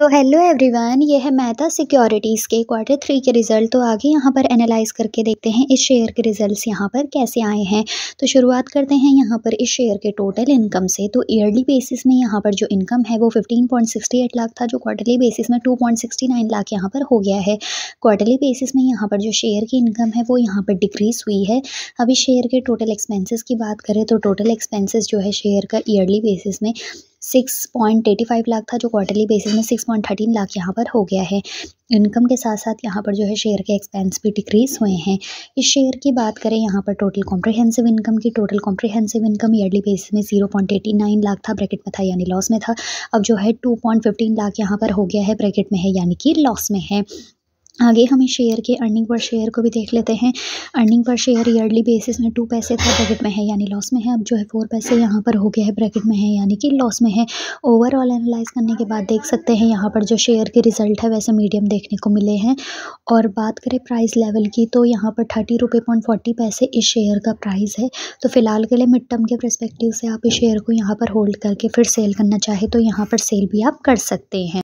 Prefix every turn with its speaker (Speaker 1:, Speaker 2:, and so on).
Speaker 1: तो hello everyone ये है मेहता सिक्योरिटीज़ के क्वार्टर थ्री के रिज़ल्ट तो आगे यहाँ पर एनालाइज करके देखते हैं इस शेयर के रिज़ल्ट्स यहाँ पर कैसे आए हैं तो शुरुआत करते हैं यहाँ पर इस शेयर के टोटल इनकम से तो ईयरली बेसिस में यहाँ पर जो इनकम है वो 15.68 लाख था जो क्वार्टरली बेसिस में टू लाख यहाँ पर हो गया है क्वार्टरली बेसिस में यहाँ पर जो शेयर की इनकम है वो यहाँ पर डिक्रीज़ हुई है अभी शेयर के टोटल एक्सपेंसिस की बात करें तो टोटल एक्सपेंसिस जो है शेयर का ईयरली बेसिस में six point eighty five lakh था जो क्वार्टरली बेसिस में सिक्स पॉइंट थर्टीन लाख यहाँ पर हो गया है इनकम के साथ साथ यहाँ पर जो है शेयर के एक्सपेंस भी डिक्रीज़ हुए हैं इस शेयर की बात करें यहाँ पर टोटल कॉम्प्रिहेंसिव इनकम की total comprehensive income yearly basis में zero point eighty nine lakh था ब्रैकेट में था यानी लॉस में था अब जो है टू पॉइंट फिफ्टीन लाख यहाँ पर हो गया है ब्रैकेट में है यानी कि लॉस में है आगे हम इस शेयर के अर्निंग पर शेयर को भी देख लेते हैं अर्निंग पर शेयर ईयरली बेसिस में टू पैसे था ब्रैकेट में है यानी लॉस में है अब जो है फोर पैसे यहाँ पर हो गया है ब्रैकेट में है यानी कि लॉस में है ओवरऑल एनालाइज करने के बाद देख सकते हैं यहाँ पर जो शेयर के रिजल्ट है वैसे मीडियम देखने को मिले हैं और बात करें प्राइस लेवल की तो यहाँ पर थर्टी रुपये पॉइंट फोर्टी पैसे इस शेयर का प्राइस है तो फिलहाल के लिए मिड टर्म के प्रस्पेक्टिव से आप इस शेयर को यहाँ पर होल्ड करके फिर सेल करना चाहे तो यहाँ पर सेल भी आप कर सकते हैं